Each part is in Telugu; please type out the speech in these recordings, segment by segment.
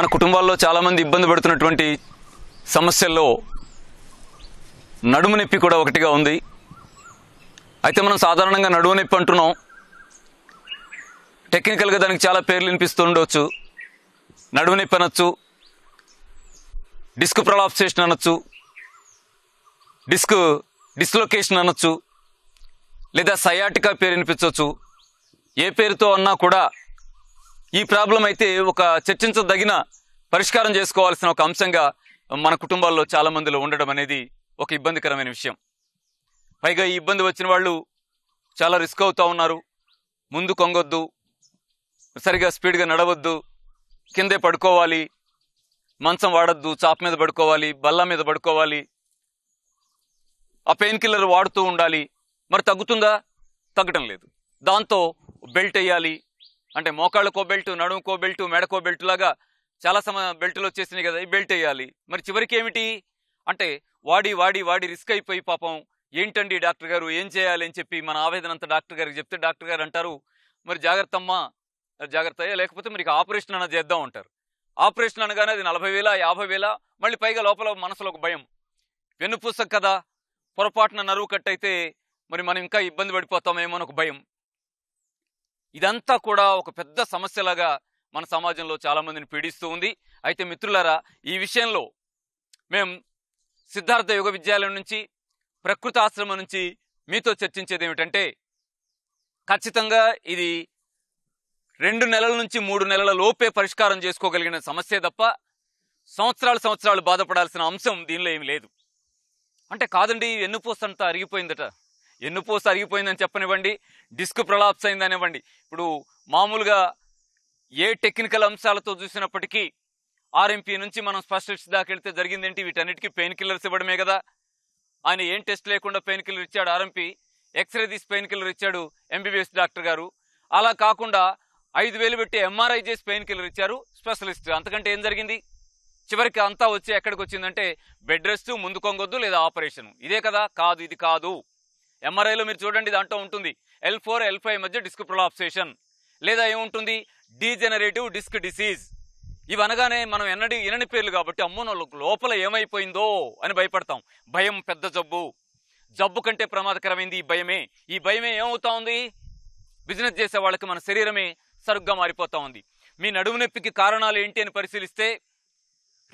మన కుటుంబాల్లో చాలామంది ఇబ్బంది పడుతున్నటువంటి సమస్యల్లో నడుము నొప్పి కూడా ఒకటిగా ఉంది అయితే మనం సాధారణంగా నడుము నొప్పి అంటున్నాం టెక్నికల్గా దానికి చాలా పేర్లు వినిపిస్తుండవచ్చు నడుము నొప్పి అనొచ్చు డిస్క్ ప్రొలాప్సేషన్ అనొచ్చు డిస్క్ డిస్లొకేషన్ అనొచ్చు లేదా సయాటికా పేరు వినిపించవచ్చు ఏ పేరుతో అన్నా కూడా ఈ ప్రాబ్లం అయితే ఒక చర్చించదగిన పరిష్కారం చేసుకోవాల్సిన ఒక అంశంగా మన కుటుంబాల్లో చాలా మందిలో ఉండడం అనేది ఒక ఇబ్బందికరమైన విషయం పైగా ఈ ఇబ్బంది వచ్చిన వాళ్ళు చాలా రిస్క్ అవుతూ ఉన్నారు ముందు కొంగొద్దు సరిగా స్పీడ్గా నడవద్దు కిందే పడుకోవాలి మంచం వాడద్దు చాప్ మీద పడుకోవాలి బల్ల మీద పడుకోవాలి ఆ పెయిన్ కిల్లర్ వాడుతూ ఉండాలి మరి తగ్గుతుందా తగ్గడం లేదు దాంతో బెల్ట్ వేయాలి అంటే మోకాళ్ళకో బెల్ట్ నడుముకో బెల్ట్ మెడకో బెల్ట్ లాగా చాలా సమయం బెల్టులు వచ్చేసినాయి కదా ఈ బెల్ట్ వేయాలి మరి చివరికి ఏమిటి అంటే వాడి వాడి వాడి రిస్క్ అయిపోయి పాపం ఏంటండి డాక్టర్ గారు ఏం చేయాలి అని చెప్పి మన ఆవేదన అంతా డాక్టర్ గారికి చెప్తే డాక్టర్ గారు అంటారు మరి జాగ్రత్త అమ్మా జాగ్రత్త లేకపోతే మరి ఆపరేషన్ అన్న చేద్దాం అంటారు ఆపరేషన్ అనగానే అది నలభై వేల యాభై వేల మళ్ళీ పైగా లోపల మనసులో ఒక భయం వెన్నుపూస కదా పొరపాటున నరువు కట్టయితే మరి మనం ఇంకా ఇబ్బంది పడిపోతామేమో అని ఒక భయం ఇదంతా కూడా ఒక పెద్ద సమస్యలాగా మన సమాజంలో చాలామందిని పీడిస్తూ ఉంది అయితే మిత్రులారా ఈ విషయంలో మేము సిద్ధార్థ యోగ విద్యాలయం నుంచి ప్రకృతి ఆశ్రమం నుంచి మీతో చర్చించేది ఏమిటంటే ఖచ్చితంగా ఇది రెండు నెలల నుంచి మూడు నెలల లోపే పరిష్కారం చేసుకోగలిగిన సమస్య తప్ప సంవత్సరాలు సంవత్సరాలు బాధపడాల్సిన అంశం దీనిలో ఏమి లేదు అంటే కాదండి ఎన్నుపోస అంతా అరిగిపోయిందట ఎన్నుపోస అరిగిపోయిందని చెప్పనివ్వండి డిస్క్ ప్రొలాప్స్ అయిందనివ్వండి ఇప్పుడు మామూలుగా ఏ టెక్నికల్ అంశాలతో చూసినప్పటికీ ఆర్ఎంపీ నుంచి మనం స్పెషలిస్ట్ దాకా వెళ్తే జరిగింది ఏంటి వీటన్నిటికీ పెయిన్ కిల్లర్స్ ఇవ్వడమే కదా ఆయన ఏం టెస్ట్ లేకుండా పెయిన్ కిల్లర్ ఇచ్చాడు ఆర్ఎంపీ ఎక్స్రే తీసి పెయిన్ కిల్లర్ ఇచ్చాడు ఎంబీబీఎస్ డాక్టర్ గారు అలా కాకుండా ఐదు వేలు పెట్టి ఎంఆర్ఐ చేసి పెయిన్ కిల్లర్ ఇచ్చారు స్పెషలిస్ట్ అంతకంటే ఏం జరిగింది చివరికి అంతా వచ్చి ఎక్కడికి వచ్చిందంటే బెడ్ రెస్ట్ ముందు కొంగొద్దు లేదా ఆపరేషన్ ఇదే కదా కాదు ఇది కాదు ఎంఆర్ఐలో మీరు చూడండి దాంట్లో ఉంటుంది ఎల్ ఫోర్ ఎల్ ఫైవ్ మధ్య డిస్క్ ప్రొలాప్సేషన్ లేదా ఏముంటుంది డీజెనరేటివ్ డిస్క్ డిసీజ్ ఇవి అనగానే మనం ఎన్నడి ఎన్నడి పేర్లు కాబట్టి అమ్మో లోపల ఏమైపోయిందో అని భయపడతాం భయం పెద్ద జబ్బు జబ్బు కంటే ప్రమాదకరమైంది ఈ భయమే ఈ భయమే ఏమవుతా ఉంది బిజినెస్ చేసే వాళ్ళకి మన శరీరమే సరుగ్గా మారిపోతా ఉంది మీ నడుము నొప్పికి కారణాలు ఏంటి అని పరిశీలిస్తే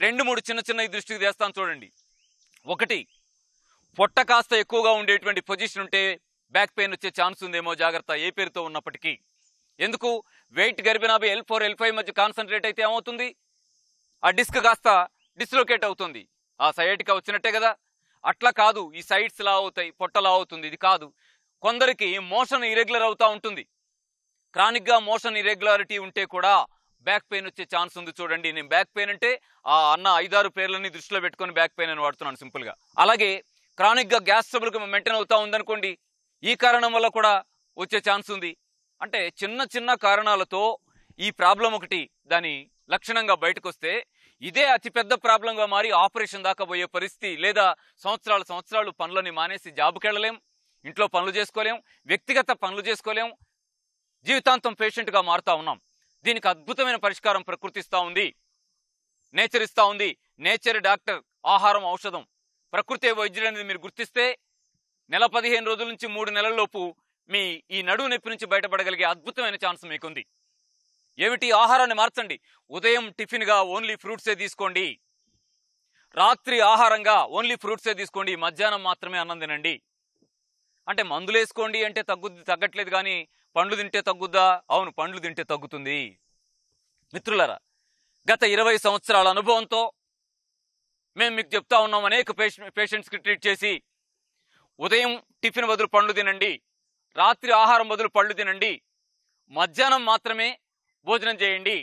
రెండు మూడు చిన్న చిన్న దృష్టికి తెస్తాను చూడండి ఒకటి పొట్ట కాస్త ఎక్కువగా ఉండేటువంటి పొజిషన్ ఉంటే బ్యాక్ పెయిన్ వచ్చే ఛాన్స్ ఉందేమో జాగ్రత్త ఏ పేరుతో ఉన్నప్పటికీ ఎందుకు వెయిట్ గర్భినాభి ఎల్ ఫోర్ ఎల్ ఫైవ్ మధ్య కాన్సన్ట్రేట్ అయితే ఏమవుతుంది ఆ డిస్క్ కాస్త డిస్లోకేట్ అవుతుంది ఆ సైడ్కి వచ్చినట్టే కదా అట్లా కాదు ఈ సైడ్స్ లా అవుతాయి పొట్టలా అవుతుంది ఇది కాదు కొందరికి మోషన్ ఇరెగ్యులర్ అవుతూ ఉంటుంది క్రానిక్గా మోషన్ ఇరెగ్యులారిటీ ఉంటే కూడా బ్యాక్ పెయిన్ వచ్చే ఛాన్స్ ఉంది చూడండి నేను బ్యాక్ పెయిన్ అంటే ఆ అన్న ఐదారు పేర్లని దృష్టిలో పెట్టుకొని బ్యాక్ పెయిన్ అని వాడుతున్నాను సింపుల్గా అలాగే క్రానిక్గా గ్యాస్ ట్రబుల్కి మెయింటైన్ అవుతా ఉందనుకోండి ఈ కారణం వల్ల కూడా వచ్చే ఛాన్స్ ఉంది అంటే చిన్న చిన్న కారణాలతో ఈ ప్రాబ్లం ఒకటి దాని లక్షణంగా బయటకు వస్తే ఇదే అతిపెద్ద ప్రాబ్లంగా మారి ఆపరేషన్ దాకా పోయే పరిస్థితి లేదా సంవత్సరాలు సంవత్సరాలు పనులని మానేసి జాబుకెళ్ళలేం ఇంట్లో పనులు చేసుకోలేం వ్యక్తిగత పనులు చేసుకోలేం జీవితాంతం పేషెంట్గా మారుతా ఉన్నాం దీనికి అద్భుతమైన పరిష్కారం ఇస్తూ ఉంది నేచర్ ఇస్తూ ఉంది నేచర్ డాక్టర్ ఆహారం ఔషధం ప్రకృతి వైద్యులు అనేది మీరు గుర్తిస్తే నెల పదిహేను రోజుల నుంచి మూడు నెలల్లోపు మీ ఈ నడువు నొప్పి నుంచి బయటపడగలిగే అద్భుతమైన ఛాన్స్ మీకుంది ఏమిటి ఆహారాన్ని మార్చండి ఉదయం టిఫిన్గా ఓన్లీ ఫ్రూట్సే తీసుకోండి రాత్రి ఆహారంగా ఓన్లీ ఫ్రూట్సే తీసుకోండి మధ్యాహ్నం మాత్రమే అన్నం తినండి అంటే మందులు వేసుకోండి అంటే తగ్గుద్ది తగ్గట్లేదు కానీ పండ్లు తింటే తగ్గుద్దా అవును పండ్లు తింటే తగ్గుతుంది మిత్రులరా గత ఇరవై సంవత్సరాల అనుభవంతో మేము మీకు చెప్తా ఉన్నాం అనేక పేషెంట్స్కి ట్రీట్ చేసి ఉదయం టిఫిన్ బదులు పండ్లు తినండి రాత్రి ఆహారం బదులు పళ్ళు తినండి మధ్యాహ్నం మాత్రమే భోజనం చేయండి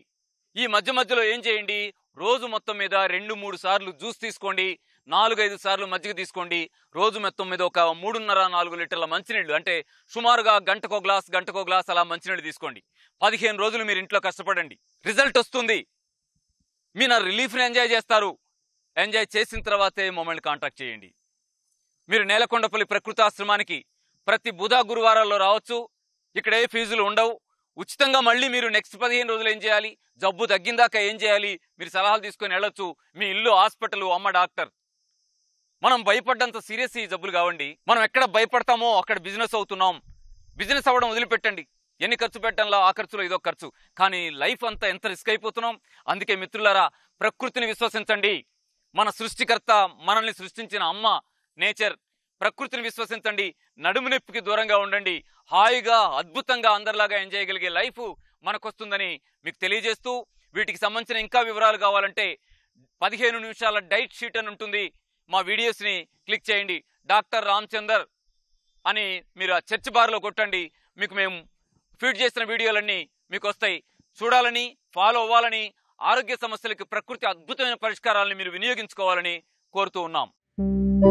ఈ మధ్య మధ్యలో ఏం చేయండి రోజు మొత్తం మీద రెండు మూడు సార్లు జ్యూస్ తీసుకోండి నాలుగైదు సార్లు మజ్జిగ తీసుకోండి రోజు మొత్తం మీద ఒక మూడున్నర నాలుగు లీటర్ల మంచినీళ్ళు అంటే సుమారుగా గంటకో గ్లాస్ గంటకో గ్లాస్ అలా మంచినీళ్ళు తీసుకోండి పదిహేను రోజులు మీరు ఇంట్లో కష్టపడండి రిజల్ట్ వస్తుంది మీ నా రిలీఫ్ని ఎంజాయ్ చేస్తారు ఎంజాయ్ చేసిన తర్వాతే మమ్మల్ని కాంటాక్ట్ చేయండి మీరు నేలకొండపల్లి ప్రకృతాశ్రమానికి ప్రతి బుధ గురువారాల్లో రావచ్చు ఇక్కడ ఏ ఫీజులు ఉండవు ఉచితంగా మళ్ళీ మీరు నెక్స్ట్ పదిహేను రోజులు ఏం చేయాలి జబ్బు తగ్గిందాక ఏం చేయాలి మీరు సలహాలు తీసుకొని వెళ్ళొచ్చు మీ ఇల్లు హాస్పిటల్ అమ్మ డాక్టర్ మనం భయపడ్డంత సీరియస్ ఈ జబ్బులు కావండి మనం ఎక్కడ భయపడతామో అక్కడ బిజినెస్ అవుతున్నాం బిజినెస్ అవ్వడం వదిలిపెట్టండి ఎన్ని ఖర్చు పెట్టాలో ఆ ఖర్చులో ఇదో ఖర్చు కానీ లైఫ్ అంతా ఎంత రిస్క్ అయిపోతున్నాం అందుకే మిత్రులారా ప్రకృతిని విశ్వసించండి మన సృష్టికర్త మనల్ని సృష్టించిన అమ్మ నేచర్ ప్రకృతిని విశ్వసించండి నడుము నొప్పికి దూరంగా ఉండండి హాయిగా అద్భుతంగా అందరిలాగా ఎంజాయ్ చేయగలిగే లైఫ్ మనకొస్తుందని మీకు తెలియజేస్తూ వీటికి సంబంధించిన ఇంకా వివరాలు కావాలంటే పదిహేను నిమిషాల డైట్ షీట్ అని ఉంటుంది మా వీడియోస్ని క్లిక్ చేయండి డాక్టర్ రామచందర్ అని మీరు ఆ చర్చ్ బార్లో కొట్టండి మీకు మేము ఫీడ్ చేసిన వీడియోలన్నీ మీకు వస్తాయి చూడాలని ఫాలో అవ్వాలని ఆరోగ్య సమస్యలకు ప్రకృతి అద్భుతమైన పరిష్కారాలను మీరు వినియోగించుకోవాలని కోరుతూ ఉన్నాం